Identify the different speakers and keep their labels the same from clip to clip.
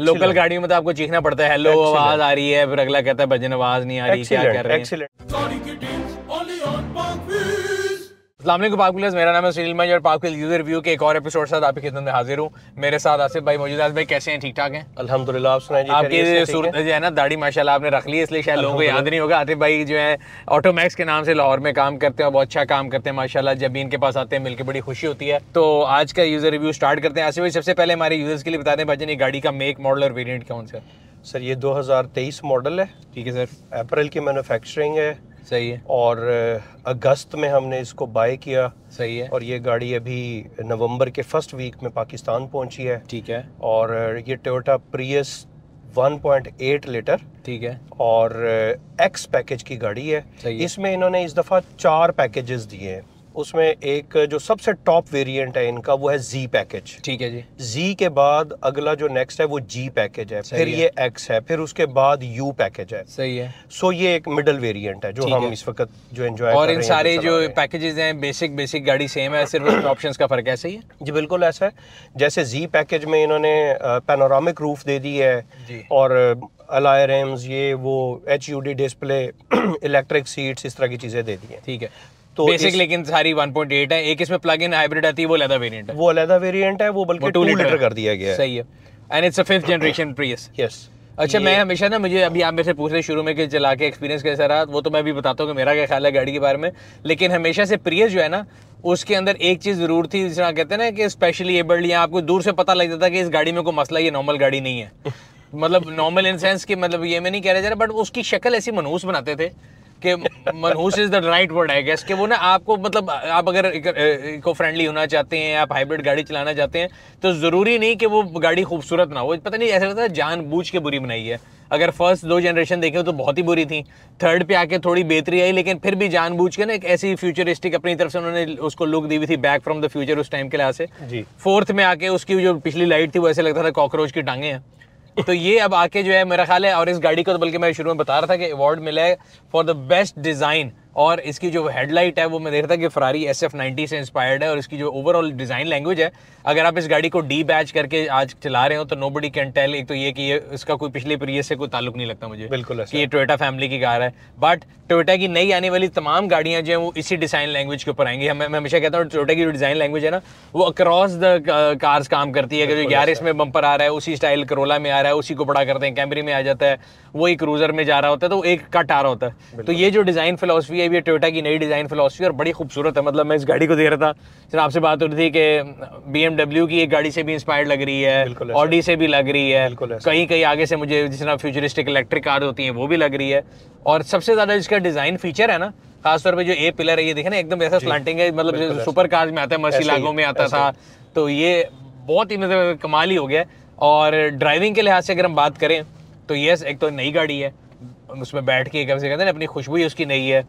Speaker 1: Local गाड़ियों में तो आपको चीखना पड़ता है हेलो आवाज आ रही है फिर अगला कहता है भजन आवाज नहीं आ रही क्या कर रहे
Speaker 2: हैं
Speaker 1: अल्लाह पाकुलर्स मेरा नाम है सुनील मई और पाकुल यूजर रिव्यू के एक और एपिसोड साथ आपकी खिदमत में हाजिर हूँ मेरे साथ आसिफ भाई मौजूद आज भाई कैसे हैं ठीक ठाक हैं अल्हम्दुलिल्लाह आप सुनाए आपकी सूरत जो है ना दाड़ी माशाल्लाह आपने रख ली इसलिए शायद लोगों को याद नहीं होगा आतिफ भाई जो है ऑटोमैक्स के नाम से लाहौर में काम करते हैं और बहुत अच्छा काम करते हैं माशाला जब भी इनके पास आते हैं मिलकर बड़ी खुशी होती है तो आज का यूजर रिव्यू स्टार्ट करते हैं आसिफ भाई सबसे पहले हमारे यूजर्स के लिए बता दें भाई गाड़ी का मेक मॉडल और वेरियंट कौन सा सर ये दो मॉडल है ठीक है सर अप्रैल की मैनुफेक्चरिंग
Speaker 2: है सही है और अगस्त में हमने इसको बाय किया सही है और ये गाड़ी अभी नवंबर के फर्स्ट वीक में पाकिस्तान पहुंची है ठीक है और ये टोयोटा प्रियस 1.8 लीटर ठीक है और एक्स पैकेज की गाड़ी है इसमें इन्होंने इस दफ़ा चार पैकेजेस दिए हैं उसमें एक जो सबसे टॉप वेरिएंट है इनका वो है जी पैकेज ठीक है जी जी के बाद अगला जो नेक्स्ट है वो जी पैकेज है फिर है। ये एक्स है फिर उसके बाद यू पैकेज है सही है सो ये एक मिडल वेरिएंट है जो हम है। इस वक्त जो एंजॉय और इन सारे जो
Speaker 1: पैकेजेस हैं बेसिक बेसिक गाड़ी सेम है सिर्फ ऑप्शन का फर्क ऐसा ही है जी बिल्कुल ऐसा है जैसे जी पैकेज में इन्होंने पेनोरामिक रूफ
Speaker 2: दे दी है और अलाय ये वो एच डिस्प्ले
Speaker 1: इलेक्ट्रिक सीट्स इस तरह की चीज़ें दे दी हैं ठीक है तो बेसिक लेकिन सारी 1.8 है एक इसमें प्लग इन हाइब्रिड आती है वो लेदर वेरिएंट है
Speaker 2: वो लेदर वेरिएंट है वो बल्कि 2 लीटर कर दिया गया है सही
Speaker 1: है and it's a fifth generation Prius yes अच्छा मैं हमेशा ना मुझे अभी आप मेरे से पूछ रहे शुरू में कि चला के एक्सपीरियंस कैसा रहा वो तो मैं भी बताता हूँ कि मेरा क्या ख्याल है गाड़ी के बारे में लेकिन हमेशा से प्रियस जो है ना उसके अंदर एक चीज़ ज़रूर थी जिस कहते हैं ना कि स्पेशली एबल्ड या आपको दूर से पता लग जाता कि इस गाड़ी में कोई मसला ये नॉर्मल गाड़ी नहीं है मतलब नॉर्मल इन सेंस कि मतलब ये मैं नहीं कह रहा जा रहा बट उसकी शक्ल ऐसी मनहूस बनाते थे कि मनहूस is the right word I guess कि वो ना आपको मतलब आप अगर इको फ्रेंडली होना चाहते हैं आप हाइब्रिड गाड़ी चलाना चाहते हैं तो ज़रूरी नहीं कि वो गाड़ी खूबसूरत ना हो पता नहीं ऐसा लगता है बूझ के बुरी बनाई है अगर फर्स्ट दो जनरेशन देखें तो बहुत ही बुरी थी थर्ड पे आके थोड़ी बेहतरी आई लेकिन फिर भी जानबूझ के ना एक ऐसी फ्यूचरिस्टिक अपनी तरफ से उन्होंने उसको लुक दी हुई थी बैक फ्रॉम द फ्यूचर उस टाइम के लिहाज से जी फोर्थ में आके उसकी जो पिछली लाइट थी वो ऐसे लगता था कॉकरोच की टांगे हैं तो ये अब आके जो है मेरा ख्याल है और इस गाड़ी को तो बल्कि मैं शुरू में बता रहा था कि अवार्ड मिला है फॉर द बेस्ट डिज़ाइन और इसकी जो हेडलाइट है वो मैं देख रहा था कि फरारी एस एफ नाइनटी से इंस्पायर्ड है और इसकी जो ओवरऑल डिज़ाइन लैंग्वेज है अगर आप इस गाड़ी को डी बैच करके आज चला रहे हो तो नो बडी कैन टेल एक तो ये कि ये इसका कोई पिछले प्रीवियस से कोई ताल्लुक नहीं लगता मुझे बिल्कुल कि ये टोयोटा फैमिली की कार है बट टोयोटा की नई आने वाली तमाम गाड़ियाँ जो हैं वो इसी डिज़ाइन लैंग्वेज के ऊपर आएंगी मैं हमेशा कहता हूँ टोयोटा की जो डिज़ाइन लैंग्वेज है ना वो अक्रॉस द कार्स काम करती है अगर जो ग्यारह में बम्पर आ रहा है उसी स्टाइल करोला में आ रहा है उसी को बड़ा करते हैं कैमरे में आ जाता है वही क्रूजर में जा रहा होता है तो एक कट आ रहा होता है तो ये जो डिज़ाइन फिलोसफी है ये भी टोयोटा की नई डिज़ाइन फिलोसफी और बड़ी खूबसूरत है मतलब मैं इस गाड़ी को देख रहा था सर आपसे बात हो रही थी कि बी की एक गाड़ी से भी इंस्पायर्ड लग रही है ऑडी से भी लग रही है कहीं कहीं आगे से मुझे जिस तरह फ्यूचरिस्टिक इलेक्ट्रिक कार होती हैं वो भी लग रही है और सबसे ज़्यादा इसका डिज़ाइन फीचर है ना खासतौर पर जो ए पिलर है ये देखे ना एकदम ऐसा स्लांटिंग है मतलब सुपर कार्स में आता है मसी लागों में आता था तो ये बहुत ही मतलब कमाल ही हो गया और ड्राइविंग के लिहाज से अगर हम बात करें तो यस एक तो नई गाड़ी है उसमें बैठ के कम से कहते हैं अपनी खुशबू ही उसकी नहीं है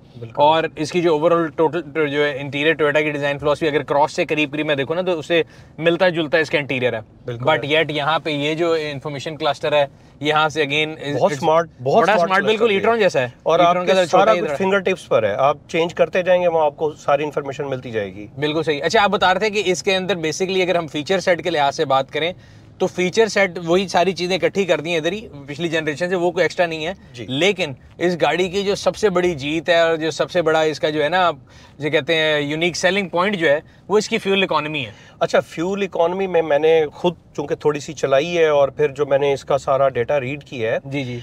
Speaker 1: और इसकी जो ओवरऑल टोटल जो है इंटीरियर टोयोटा की डिज़ाइन फिलोसफी अगर क्रॉस से करीब करीब मैं देखो ना तो उसे मिलता जुलता इसका इंटीरियर है बट येट यहाँ पे ये जो इन्फॉर्मेशन क्लस्टर है यहाँ से अगेन बहुत स्मार्ट बहुत बड़ा स्मार्ट बिल्कुल इलेक्ट्रॉन जैसा है और आपके सारा कुछ फिंगर टिप्स पर
Speaker 2: है आप चेंज करते जाएंगे वहाँ आपको सारी इन्फॉर्मेशन मिलती जाएगी
Speaker 1: बिल्कुल सही अच्छा आप बता रहे थे कि इसके अंदर बेसिकली अगर हम फीचर सेट के लिहाज से बात करें तो फीचर सेट वही सारी चीज़ें इकट्ठी कर दी है इधर ही पिछली जनरेशन से वो कोई एक्स्ट्रा नहीं है लेकिन इस गाड़ी की जो सबसे बड़ी जीत है और जो सबसे बड़ा इसका जो है ना आप जो कहते हैं यूनिक सेलिंग पॉइंट जो है वो इसकी फ्यूल इकोनॉमी है
Speaker 2: अच्छा फ्यूल इकोनॉमी में मैंने खुद चूंकि थोड़ी सी चलाई है और फिर जो मैंने इसका सारा डेटा रीड किया है जी जी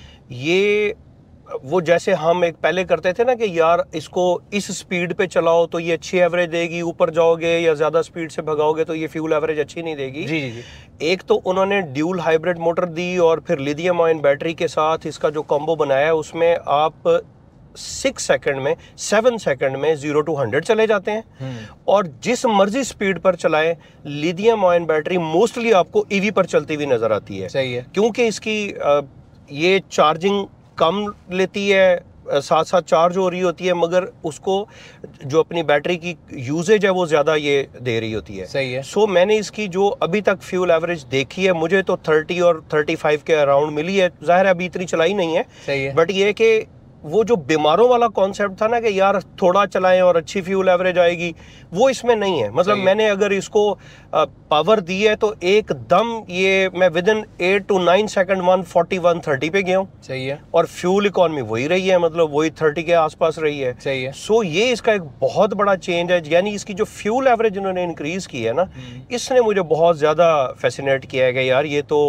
Speaker 2: ये वो जैसे हम एक पहले करते थे ना कि यार इसको इस स्पीड पे चलाओ तो ये अच्छी एवरेज देगी ऊपर जाओगे या ज़्यादा स्पीड से भगाओगे तो ये फ्यूल एवरेज अच्छी नहीं देगी जी जी जी एक तो उन्होंने ड्यूल हाइब्रिड मोटर दी और फिर लिथियम आयन बैटरी के साथ इसका जो कॉम्बो बनाया है उसमें आप सिक्स सेकंड में सेवन सेकंड में जीरो टू हंड्रेड चले जाते हैं हम्म। और जिस मर्जी स्पीड पर चलाए लिथियम आयन बैटरी मोस्टली आपको ईवी e पर चलती हुई नजर आती है सही है क्योंकि इसकी ये चार्जिंग कम लेती है साथ साथ चार्ज हो रही होती है मगर उसको जो अपनी बैटरी की यूजेज है वो ज़्यादा ये दे रही होती है सही है सो so, मैंने इसकी जो अभी तक फ्यूल एवरेज देखी है मुझे तो 30 और 35 के अराउंड मिली है ज़ाहिर है अभी इतनी चलाई नहीं है सही है बट ये कि वो जो बीमारों वाला कॉन्सेप्ट था ना कि यार थोड़ा चलाएं और अच्छी फ्यूल एवरेज आएगी वो इसमें नहीं है मतलब मैंने अगर इसको पावर दी है तो एकदम ये मैं within eight to nine second one forty one thirty पे गया हूँ सही है और फ्यूल इकोनॉमी वही रही है मतलब वही थर्टी के आसपास रही है सही है सो ये इसका एक बहुत बड़ा चेंज है यानी इसकी जो फ्यूल एवरेज इन्होंने इंक्रीज की है ना हम्म। इसने मुझे बहुत ज़्यादा फैसिनेट किया है कि यार ये तो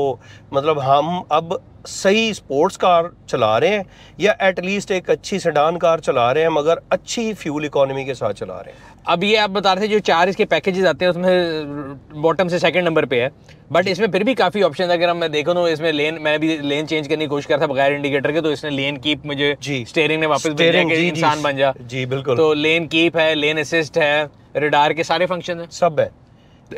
Speaker 2: मतलब हम अब सही स्पोर्ट्स कार चला रहे हैं या एटलीस्ट एक अच्छी सेडान कार चला रहे हैं मगर अच्छी फ्यूल इकोनॉमी के साथ चला रहे हैं
Speaker 1: अब ये आप बता रहे थे जो चार इसके पैकेजेस आते हैं उसमें बॉटम से सेकंड नंबर पे है बट इसमें फिर भी काफ़ी ऑप्शन अगर मैं देखूँ तो इसमें लेन मैंने भी लेन चेंज करने की कोशिश कर था बगैर इंडिकेटर के तो इसने लेन कीप मुझे जी स्टेयरिंग ने वापस इंसान बन जा जी बिल्कुल तो लेन कीप है लेन असिस्ट है रिडार के सारे फंक्शन है सब है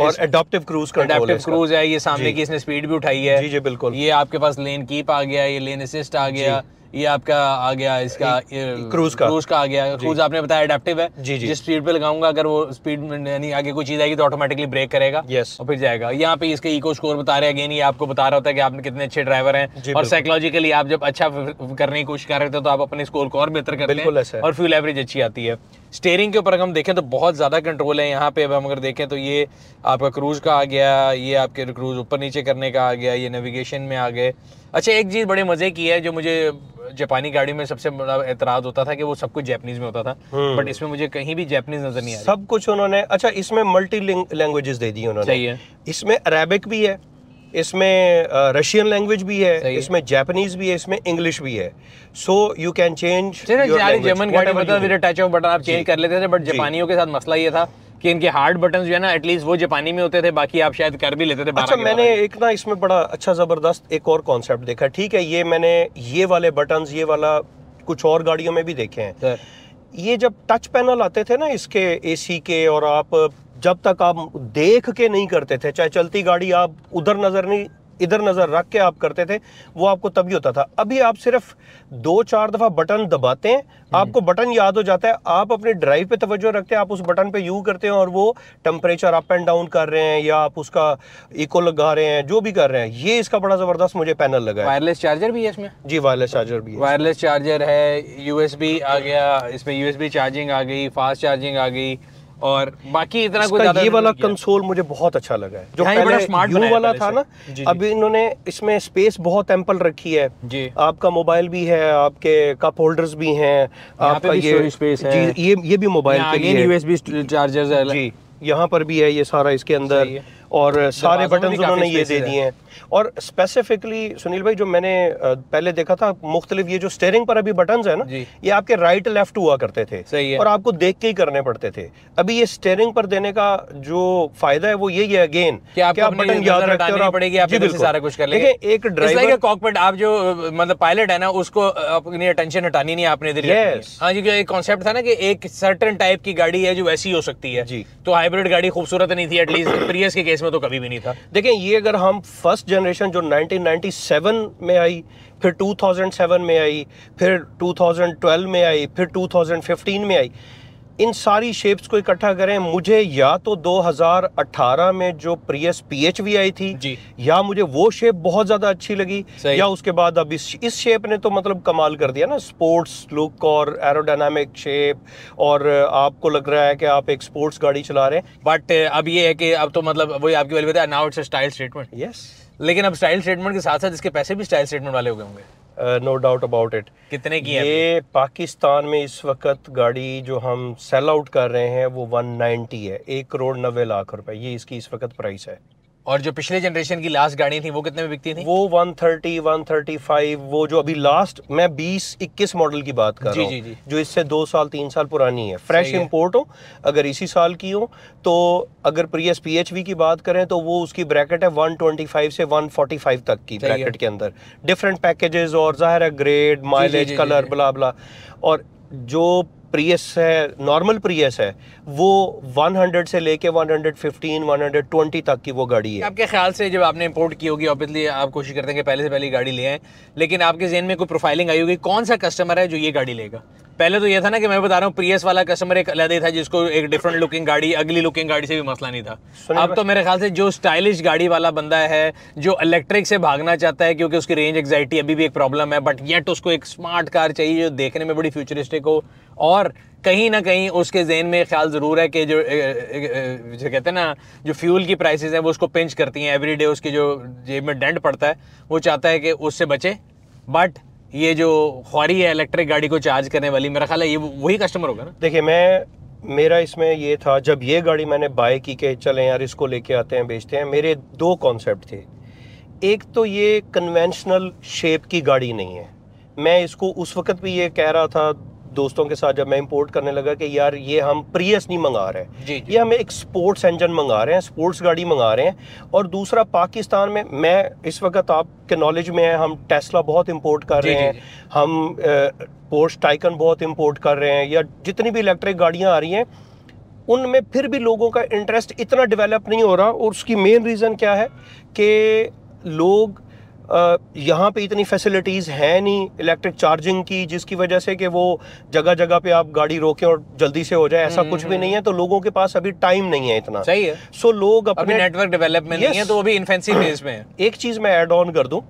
Speaker 1: और एडाप्टिव क्रूज एडाप्टिव क्रूज है ये सामने की इसने स्पीड भी उठाई है जी जी बिल्कुल ये आपके पास लेन कीप आ गया ये लेन असिस्ट आ गया ये आपका आ गया इसका क्रूज का क्रूज का आ गया क्रूज आपने बताया एडेप्टिव है जी जी जिस स्पीड पे लगाऊंगा अगर वो स्पीड यानी आगे कोई चीज़ आएगी तो ऑटोमेटिकली ब्रेक करेगा यस और फिर जाएगा यहाँ पे इसके इको स्कोर बता रहे हैं अगेन ये आपको बता रहा होता है कि आपने कितने अच्छे ड्राइवर हैं और साइकोलॉजिकली आप जब अच्छा करने की कोशिश कर रहे थे तो आप अपने स्कोर को और बेहतर करते हैं और फ्यूल एवरेज अच्छी आती है स्टेयरिंग के ऊपर हम देखें तो बहुत ज़्यादा कंट्रोल है यहाँ पे अब हम अगर देखें तो ये आपका क्रूज का आ गया ये आपके क्रूज ऊपर नीचे करने का आ गया ये नेविगेशन में आ गए अच्छा एक चीज़ बड़े मज़े की है जो मुझे जापानी गाड़ी में सबसे बड़ा एतराज होता था कि वो सब कुछ जैपनीज में होता था बट हम्म। इसमें मुझे कहीं भी जैपनीज नजर नहीं आ सब कुछ उन्होंने अच्छा इसमें मल्टी
Speaker 2: लैंग्वेजेस दे दी उन्होंने सही है इसमें अरेबिक भी है इसमें रशियन लैंग्वेज भी है इसमें जापानीज भी है इसमें इंग्लिश भी है so you can change German touch
Speaker 1: of button आप चेंज कर लेते थे बट जापानियों के साथ मसला ये था कि इनके हार्ड बटन जो है ना एटलीस्ट वो जापानी में होते थे बाकी आप शायद कर भी लेते थे अच्छा मैंने
Speaker 2: एक ना इसमें बड़ा अच्छा ज़बरदस्त एक और कॉन्सेप्ट देखा ठीक है ये मैंने ये वाले बटन ये वाला कुछ और गाड़ियों में भी देखे हैं ये जब टच पैनल आते थे ना इसके ए के और आप जब तक आप देख के नहीं करते थे चाहे चलती गाड़ी आप उधर नज़र नहीं इधर नज़र रख के आप करते थे वो आपको तभी होता था अभी आप सिर्फ दो चार दफ़ा बटन दबाते हैं हम्म। आपको बटन याद हो जाता है आप अपने ड्राइव पे तवज्जो रखते हैं आप उस बटन पे यू करते हैं और वो टेम्परेचर अप एंड डाउन कर रहे हैं या आप उसका इको लगा रहे हैं जो भी कर रहे हैं ये इसका बड़ा ज़बरदस्त मुझे पैनल लगा वायरलेस चार्जर भी है इसमें जी वायरलेस चार्जर भी
Speaker 1: वायरलेस चार्जर है यू आ गया इसमें यू चार्जिंग आ गई फास्ट चार्जिंग आ गई और बाकी इतना कुछ ये वाला
Speaker 2: कंसोल मुझे बहुत अच्छा लगा है जो पहले स्मार्ट यू वाला था ना अभी इन्होंने इसमें स्पेस बहुत एम्पल रखी है जी आपका मोबाइल भी है आपके कप होल्डर्स भी हैं आपका ये स्पेस है ये ये भी मोबाइल के लिए यूएसबी चार्जर्स है जी यहाँ पर भी है ये सारा इसके अंदर और सारे बटन उन्होंने ये दे दिए हैं और स्पेसिफिकली सुनील भाई जो मैंने पहले देखा था मुख्तलिफ ये जो स्टेयरिंग पर अभी बटन है ना ये आपके राइट लेफ्ट हुआ करते थे सही है और आपको देख के ही करने पड़ते थे अभी ये स्टेयरिंग पर देने का जो फायदा है वो यही है
Speaker 1: अगेन आप बटन याद पड़ेगी सारा कुछ कर लेंगे एक ड्राइवर आप जो मतलब पायलट है ना उसको अपनी अटेंशन हटानी नहीं आपने हाँ एक कॉन्सेप्ट था ना कि एक सर्टन टाइप की गाड़ी है जो वैसी हो सकती है जी तो हाइब्रिड गाड़ी खूबसूरत नहीं थी एटलीस्ट प्रियस के केस केस में तो कभी भी नहीं था
Speaker 2: देखें ये अगर हम फर्स्ट जनरेशन जो 1997 में आई फिर 2007 में आई फिर 2012 में आई फिर 2015 में आई इन सारी शेप्स को इकट्ठा करें मुझे या तो 2018 में जो प्रियस पीएचवी आई थी या मुझे वो शेप बहुत ज्यादा अच्छी लगी या उसके बाद अब इस इस शेप ने तो मतलब कमाल कर दिया ना स्पोर्ट्स लुक और
Speaker 1: एरोडायनामिक शेप और आपको लग रहा है कि आप एक स्पोर्ट्स गाड़ी चला रहे हैं बट अब ये है कि अब तो मतलब वही आपकी वाली बताया now it's style statement yes लेकिन अब स्टाइल स्टेटमेंट के साथ साथ इसके पैसे भी स्टाइल स्टेटमेंट वाले हो गए होंगे नो डाउट अबाउट इट कितने की ये है पाकिस्तान में इस
Speaker 2: वक्त गाड़ी जो हम सेल आउट कर रहे हैं वो 190 है एक करोड़ नब्बे लाख रुपए ये इसकी इस वक्त प्राइस है और जो पिछले जनरेशन की लास्ट गाड़ी थी वो कितने में बिकती थी वो 130, 135 वो जो अभी लास्ट मैं 20, 21 मॉडल की बात कर रहा हूँ जो इससे दो साल तीन साल पुरानी है फ्रेश इम्पोर्ट हो अगर इसी साल की हो तो अगर प्रियस पी की बात करें तो वो उसकी ब्रैकेट है 125 से 145 तक की ब्रैकेट के अंदर डिफरेंट पैकेजेस और जाहिर है ग्रेड माइलेज कलर बला बला और जो प्रियस है नॉर्मल प्रियस है वो 100 से लेके 115 120 तक की वो गाड़ी है
Speaker 1: आपके ख्याल से जब आपने इंपोर्ट की होगी ऑब्वियसली आप कोशिश करते हैं कि पहले से पहले गाड़ी ले आए लेकिन आपके जेन में कोई प्रोफाइलिंग आई होगी कौन सा कस्टमर है जो ये गाड़ी लेगा पहले तो ये था ना कि मैं बता रहा हूँ प्रियस वाला कस्टमर एक अलग था जिसको एक डिफरेंट लुकिंग गाड़ी अगली लुकिंग गाड़ी से भी मसला नहीं था अब तो मेरे ख्याल से जो स्टाइलिश गाड़ी वाला बंदा है जो इलेक्ट्रिक से भागना चाहता है क्योंकि उसकी रेंज एग्जाइटी अभी भी एक प्रॉब्लम है बट येट उसको एक स्मार्ट कार चाहिए जो देखने में बड़ी फ्यूचरिस्टिक हो और कहीं ना कहीं उसके जेन में ख्याल ज़रूर है कि जो जो कहते हैं ना जो फ्यूल की प्राइसेस हैं वो उसको पिंच करती हैं एवरी डे उसकी जो जेब में डेंट पड़ता है वो चाहता है कि उससे बचे बट ये जो ख्वारी है इलेक्ट्रिक गाड़ी को चार्ज करने वाली मेरा ख्याल है
Speaker 2: ये वही कस्टमर होगा ना देखिए मैं मेरा इसमें ये था जब ये गाड़ी मैंने बाय की के चले यार इसको लेके आते हैं बेचते हैं मेरे दो कॉन्सेप्ट थे एक तो ये कन्वेंशनल शेप की गाड़ी नहीं है मैं इसको उस वक्त भी ये कह रहा था दोस्तों के साथ जब मैं इम्पोर्ट करने लगा कि यार ये हम प्रियस नहीं मंगा रहे हैं जी, जी। ये हम एक स्पोर्ट्स इंजन मंगा रहे हैं स्पोर्ट्स गाड़ी मंगा रहे हैं और दूसरा पाकिस्तान में मैं इस वक्त आपके नॉलेज में है हम टेस्ला बहुत इम्पोर्ट कर जी, रहे हैं हम पोर्स टाइकन बहुत इम्पोर्ट कर रहे हैं या जितनी भी इलेक्ट्रिक गाड़ियाँ आ रही हैं उनमें फिर भी लोगों का इंटरेस्ट इतना डेवलप नहीं हो रहा और उसकी मेन रीज़न क्या है कि लोग यहाँ पे इतनी फैसिलिटीज़ हैं नहीं इलेक्ट्रिक चार्जिंग की जिसकी वजह से कि वो जगह जगह पे आप गाड़ी रोकें और जल्दी से हो जाए ऐसा कुछ भी हम्म, नहीं है हम्म। तो लोगों के पास अभी टाइम नहीं है इतना सही है सो so, लोग अपने नेटवर्क डेवलपमेंट yes, नहीं है तो अभी इन्फेंसी फेज में है एक चीज़ मैं ऐड ऑन कर दूँ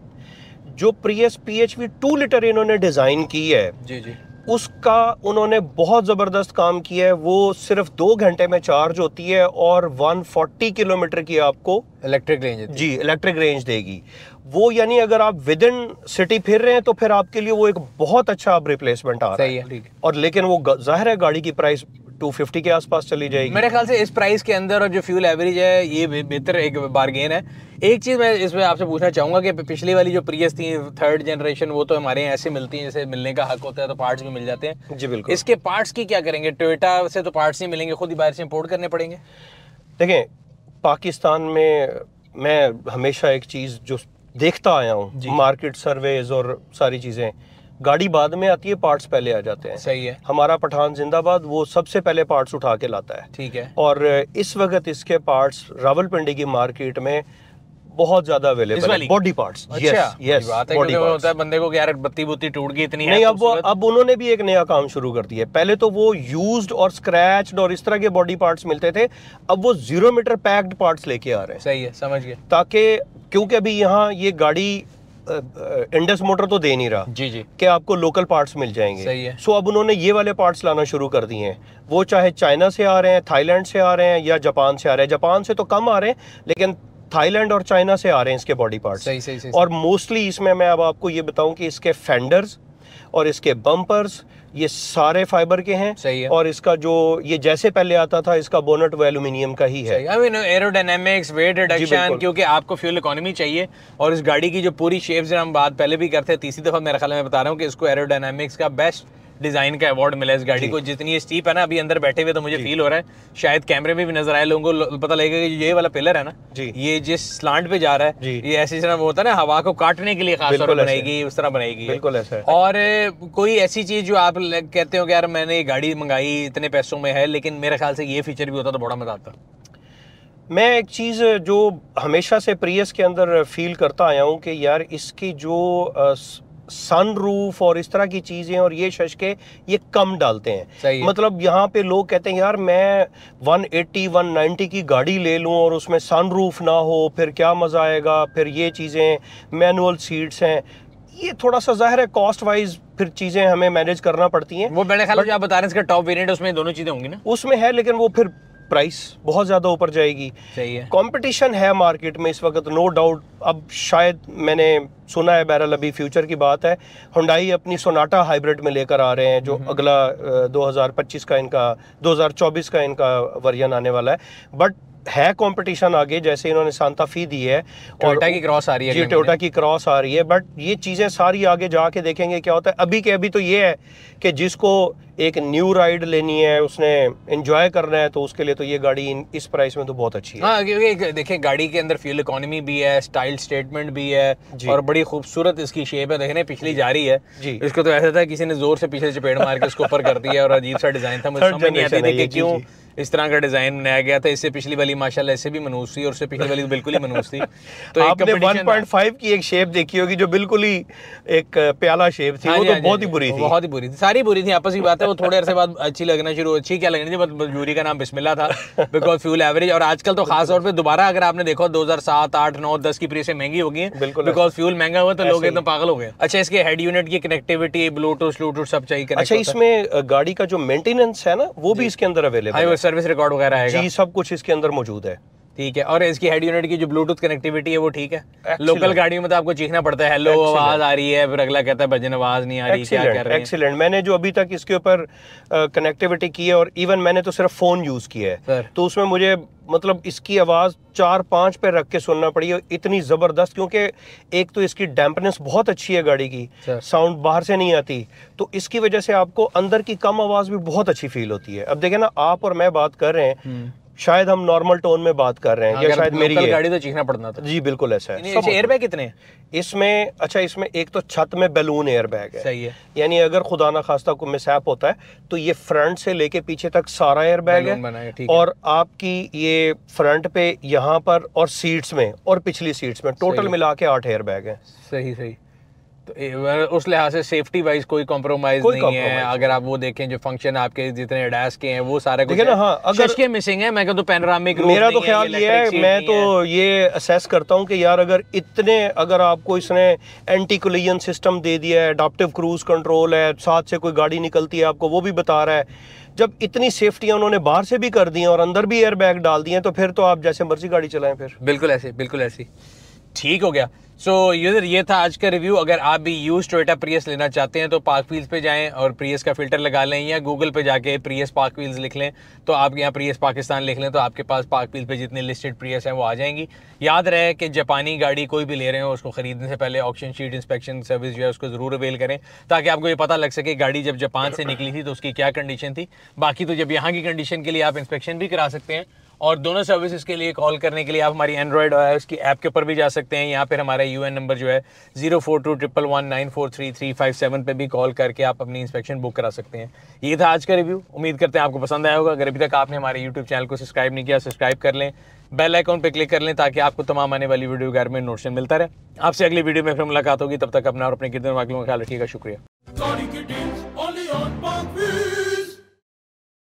Speaker 2: जो Prius P H V two litre इन्होंने डिज़ाइन की है जी जी उसका उन्होंने बहुत ज़बरदस्त काम किया है वो सिर्फ दो घंटे में चार्ज होती है और 140 किलोमीटर की आपको इलेक्ट्रिक रेंज जी इलेक्ट्रिक रेंज देगी वो यानी अगर आप विद इन सिटी फिर रहे हैं तो फिर आपके लिए वो एक बहुत अच्छा आप रिप्लेसमेंट आ रहा है और लेकिन
Speaker 1: वो जाहिर है गाड़ी की प्राइस 250 के आसपास चली जाएगी मेरे ख्याल से इस प्राइस के अंदर और जो फ्यूल एवरेज है ये बेहतर एक बारगेन है एक चीज़ मैं इसमें आपसे पूछना चाहूँगा कि पिछली वाली जो प्रियस थी थर्ड जनरेशन वो तो हमारे यहाँ ऐसे मिलती हैं जैसे मिलने का हक होता है तो पार्ट्स भी मिल जाते हैं जी बिल्कुल इसके पार्ट्स की क्या करेंगे टोयटा से तो पार्ट्स नहीं मिलेंगे खुद ही बाहर से इम्पोर्ट करने पड़ेंगे देखें
Speaker 2: पाकिस्तान में मैं हमेशा एक चीज़ जो देखता आया हूँ मार्केट सर्वेज और सारी चीज़ें गाड़ी बाद में आती है पार्ट्स पहले आ जाते हैं सही है हमारा पठान जिंदाबाद वो सबसे पहले पार्ट्स उठा के लाता है ठीक है और इस वक्त इसके पार्ट्स रावलपिंडी की मार्केट में बहुत ज्यादा अवेलेबल है body parts yes yes body होता है
Speaker 1: बंदे को यार बत्ती बुत्ती टूट गई इतनी नहीं अब
Speaker 2: अब उन्होंने भी एक नया काम शुरू कर दिया पहले तो वो यूज्ड और स्क्रैच्ड और इस तरह के बॉडी पार्ट्स मिलते थे अब वो जीरो मीटर पैक्ड पार्ट्स लेके आ रहे हैं
Speaker 1: सही है समझ गए
Speaker 2: ताकि क्योंकि अभी यहाँ ये गाड़ी इंडस मोटर तो दे नहीं रहा जी जी कि आपको लोकल पार्ट्स मिल जाएंगे सही है सो अब उन्होंने ये वाले पार्ट्स लाना शुरू कर दिए हैं वो चाहे चाइना से आ रहे हैं थाईलैंड से आ रहे हैं या जापान से आ रहे हैं जापान से तो कम आ रहे हैं लेकिन थाईलैंड और चाइना से आ रहे हैं इसके बॉडी पार्ट्स सही सही सही और मोस्टली इसमें मैं अब आपको ये बताऊं कि इसके फेंडर्स और इसके बम्पर्स ये सारे फाइबर के हैं सही है और इसका जो ये जैसे पहले आता था इसका बोनट वो एल्यूमिनियम का ही है
Speaker 1: I mean aerodynamics weight reduction क्योंकि आपको फ्यूल इकोनॉमी चाहिए और इस गाड़ी की जो पूरी शेप्स हम बात पहले भी करते हैं तीसरी दफ़ा मेरे ख्याल में बता रहा हूँ कि इसको एरोडायनेमिक्स का बेस्ट डिज़ाइन का अवार्ड मिला इस गाड़ी को जितनी ये स्टीप है ना अभी अंदर बैठे हुए तो मुझे फील हो रहा है शायद कैमरे में भी नजर आए लोगों को पता लगेगा कि ये वाला पिलर है ना जी ये जिस स्लांट पे जा रहा है ये ऐसी तरह होता है ना हवा को काटने के लिए खास तौर बनाएगी उस तरह बनाएगी बिल्कुल और कोई ऐसी चीज़ जो आप कहते हो कि यार मैंने ये गाड़ी मंगाई इतने पैसों में है लेकिन मेरे ख्याल से ये फीचर भी होता तो बड़ा मज़ा आता
Speaker 2: मैं एक चीज़ जो हमेशा से प्रियस के अंदर फील करता आया हूँ कि यार इसकी जो सन रूफ और इस तरह की चीज़ें और ये शशके ये कम डालते हैं मतलब यहाँ पे लोग कहते हैं यार मैं 180 190 की गाड़ी ले लूँ और उसमें सन रूफ ना हो फिर क्या मज़ा आएगा फिर ये चीज़ें मैनुअल सीट्स हैं ये थोड़ा सा जाहिर है कॉस्ट वाइज फिर चीजें हमें मैनेज करना पड़ती हैं वो बड़े ख्याल आप बता रहे हैं इसका टॉप वेरिएंट उसमें दोनों चीजें होंगी ना उसमें है लेकिन वो फिर प्राइस बहुत ज़्यादा ऊपर जाएगी सही है कंपटीशन है मार्केट में इस वक्त नो डाउट अब शायद मैंने सुना है बहरहाल अभी फ्यूचर की बात है हुंडाई अपनी सोनाटा हाइब्रिड में लेकर आ रहे हैं जो हम्म। अगला 2025 का इनका 2024 का इनका वर्जन आने वाला है बट है कंपटीशन आगे जैसे इन्होंने सांता फी दी है और की क्रॉस आ रही है जी टोटा की क्रॉस आ रही है बट ये चीज़ें सारी आगे जाके देखेंगे क्या होता है अभी के अभी तो ये है कि जिसको एक न्यू राइड लेनी है उसने इंजॉय करना है तो उसके लिए तो ये गाड़ी इस प्राइस में तो बहुत अच्छी है
Speaker 1: हाँ क्योंकि देखिए गाड़ी के अंदर फ्यूल इकोनॉमी भी है स्टाइल स्टेटमेंट भी है और बड़ी खूबसूरत इसकी शेप है देखने पिछली जा रही है जी इसको तो ऐसा था किसी ने जोर से पीछे चपेट मार के उसको ऊपर कर दिया और अजीब सा डिजाइन था मुझे समझ नहीं आती थी क्यों इस तरह का डिजाइन बनाया गया था इससे पिछली वाली माशाल्लाह ऐसे भी मनूस थी और उससे पिछली वाली तो बिल्कुल ही मनूस थी तो आपने 1.5 की एक शेप देखी होगी जो बिल्कुल ही एक प्याला शेप हाँ तो हाँ हाँ थी वो तो बहुत ही बुरी थी बहुत ही बुरी थी सारी बुरी थी आपस की बात है वो थोड़े अरसे बाद अच्छी लगना शुरू अच्छी क्या लगनी थी मजबूरी का नाम बिस्मिल्ला था बिकॉज फ्यूल एवरेज और आजकल तो खास तौर पर दोबारा अगर आपने देखो दो हजार सात आठ नौ दस की प्रीसें महंगी हो गई है बिकॉज फ्यूल महंगा हुआ तो लोग एकदम पागल हो गए अच्छा इसके हेड यूनिट की कनेक्टिविटी ब्लूटूथ सब चाहिए अच्छा इसमें गाड़ी का जो मेंटेनेंस है ना वो भी इसके अंदर अवेलेबल है सर्विस रिकॉर्ड वगैरह आएगा जी
Speaker 2: सब कुछ इसके अंदर मौजूद
Speaker 1: है ठीक है और इसकी हेड यूनिट की जो ब्लूटूथ कनेक्टिविटी है वो ठीक है लोकल गाड़ियों में तो आपको चीखना पड़ता है हेलो आवाज आ
Speaker 2: रही है फिर अगला कहता है भजन आवाज नहीं आ रही क्या कर रहे एक्सीलेंट मैंने जो अभी तक इसके ऊपर कनेक्टिविटी की है और इवन मैंने तो सिर्फ फोन यूज किया है तो उसमें मुझे मतलब इसकी आवाज़ चार पांच पे रख के सुनना पड़ी है इतनी ज़बरदस्त क्योंकि एक तो इसकी डैम्पनेस बहुत अच्छी है गाड़ी की साउंड बाहर से नहीं आती तो इसकी वजह से आपको अंदर की कम आवाज़ भी बहुत अच्छी फील होती है अब देखे ना आप और मैं बात कर रहे हैं हम्म। शायद हम नॉर्मल टोन में बात कर रहे हैं या शायद मेरी गाड़ी तो चीखना पड़ना था जी बिल्कुल ऐसा है एयरबैग कितने इसमें अच्छा इसमें एक तो छत में बैलून एयरबैग है सही है यानी अगर खुदा ना खास्ता को मिसैप होता है तो ये फ्रंट से लेके पीछे तक सारा एयरबैग है और आपकी ये फ्रंट पे यहाँ पर और सीट्स में और पिछली सीट्स में टोटल मिला के आठ एयरबैग है सही सही
Speaker 1: तो उस लिहाज से सेफ्टी वाइज कोई कॉम्प्रोमाइज नहीं compromise. है अगर आप वो देखें जो फंक्शन आपके जितने एडास के हैं वो सारे कुछ हाँ, अगर के मिसिंग है मैं कहता तो पैनोरामिक मेरा तो ख्याल ये है मैं तो
Speaker 2: ये असेस करता हूँ कि यार अगर इतने अगर आपको इसने एंटी कोलिजन सिस्टम दे दिया है अडाप्टिव क्रूज कंट्रोल है साथ से कोई गाड़ी निकलती है आपको वो भी बता रहा है जब इतनी सेफ्टियाँ उन्होंने बाहर से भी कर दी हैं और अंदर भी एयर बैग डाल दिए हैं तो फिर तो आप जैसे
Speaker 1: मर्जी गाड़ी चलाएं फिर बिल्कुल ऐसे बिल्कुल ऐसी ठीक हो गया सो so, यूज़र ये था आज का रिव्यू अगर आप भी यूज टोयोटा प्रियस लेना चाहते हैं तो पार्क व्हील्स पे जाएं और प्रियस का फिल्टर लगा लें या गूगल पे जाके प्रियस पार्क व्हील्स लिख लें तो आप यहाँ प्रियस पाकिस्तान लिख लें तो आपके पास पार्क व्हील्स पे जितने लिस्टेड प्रियस हैं वो आ जाएंगी याद रहे कि जापानी गाड़ी कोई भी ले रहे हो उसको खरीदने से पहले ऑप्शन शीट इंस्पेक्शन सर्विस जो है उसको ज़रूर अवेल करें ताकि आपको ये पता लग सके गाड़ी जब जापान से निकली थी तो उसकी क्या कंडीशन थी बाकी तो जब यहाँ की कंडीशन के लिए आप इंस्पेक्शन भी करा सकते हैं और दोनों सर्विसेज के लिए कॉल करने के लिए आप हमारी एंड्रॉयड और उसकी ऐप के ऊपर भी जा सकते हैं यहाँ पर हमारा यू नंबर जो है zero four two triple one nine four three three five seven पर भी कॉल करके आप अपनी इंस्पेक्शन बुक करा सकते हैं ये था आज का रिव्यू उम्मीद करते हैं आपको पसंद आया होगा अगर अभी तक आपने हमारे यूट्यूब चैनल को सब्सक्राइब नहीं किया सब्सक्राइब कर लें बेल आइकॉन पर क्लिक कर लें ताकि आपको तमाम आने वाली वीडियो के बारे में नोटिस मिलता रहे आपसे अगली वीडियो में फिर मुलाकात होगी तब तक अपना और अपने किरदार वाकिलों का ख्याल रखिएगा शुक्रिया